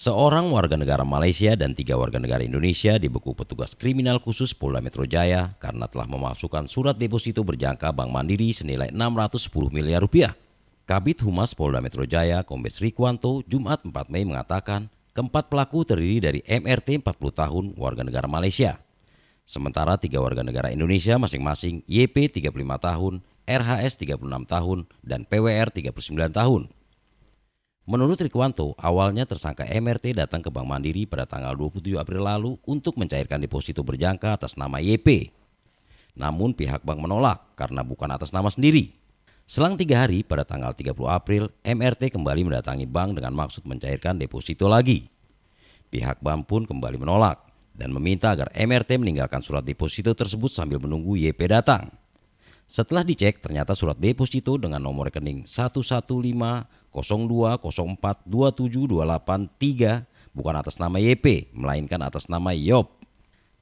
Seorang warga negara Malaysia dan tiga warga negara Indonesia dibeku petugas kriminal khusus Polda Metro Jaya karena telah memasukkan surat deposito berjangka Bank Mandiri senilai 610 miliar rupiah. Kabit Humas Polda Metro Jaya, Kombes Rikwanto, Jumat 4 Mei mengatakan keempat pelaku terdiri dari MRT 40 tahun warga negara Malaysia. Sementara tiga warga negara Indonesia masing-masing YP 35 tahun, RHS 36 tahun, dan PWR 39 tahun. Menurut Rikwanto, awalnya tersangka MRT datang ke Bank Mandiri pada tanggal 27 April lalu untuk mencairkan deposito berjangka atas nama YP. Namun pihak bank menolak karena bukan atas nama sendiri. Selang tiga hari pada tanggal 30 April, MRT kembali mendatangi bank dengan maksud mencairkan deposito lagi. Pihak bank pun kembali menolak dan meminta agar MRT meninggalkan surat deposito tersebut sambil menunggu YP datang. Setelah dicek, ternyata surat deposito dengan nomor rekening 115-0204-2728-3 bukan atas nama YP, melainkan atas nama Yop.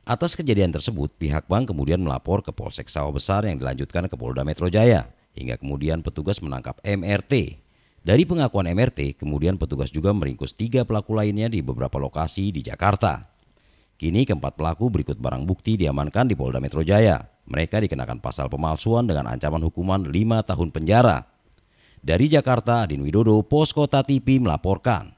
Atas kejadian tersebut, pihak bank kemudian melapor ke Polsek Sawah Besar yang dilanjutkan ke Polda Metro Jaya, hingga kemudian petugas menangkap MRT. Dari pengakuan MRT, kemudian petugas juga meringkus tiga pelaku lainnya di beberapa lokasi di Jakarta. Kini keempat pelaku berikut barang bukti diamankan di Polda Metro Jaya. Mereka dikenakan pasal pemalsuan dengan ancaman hukuman 5 tahun penjara. Dari Jakarta, Adin Widodo, Poskota TV melaporkan.